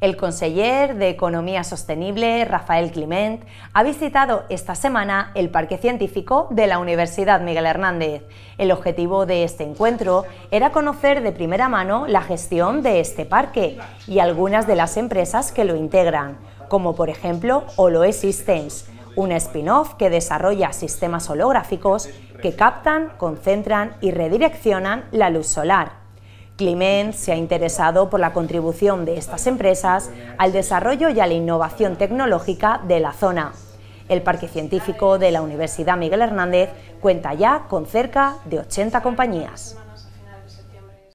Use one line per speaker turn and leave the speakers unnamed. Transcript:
El conseller de Economía Sostenible, Rafael Climent, ha visitado esta semana el Parque Científico de la Universidad Miguel Hernández. El objetivo de este encuentro era conocer de primera mano la gestión de este parque y algunas de las empresas que lo integran, como por ejemplo Oloe Systems, un spin-off que desarrolla sistemas holográficos que captan, concentran y redireccionan la luz solar. Climent se ha interesado por la contribución de estas empresas al desarrollo y a la innovación tecnológica de la zona. El Parque Científico de la Universidad Miguel Hernández cuenta ya con cerca de 80 compañías.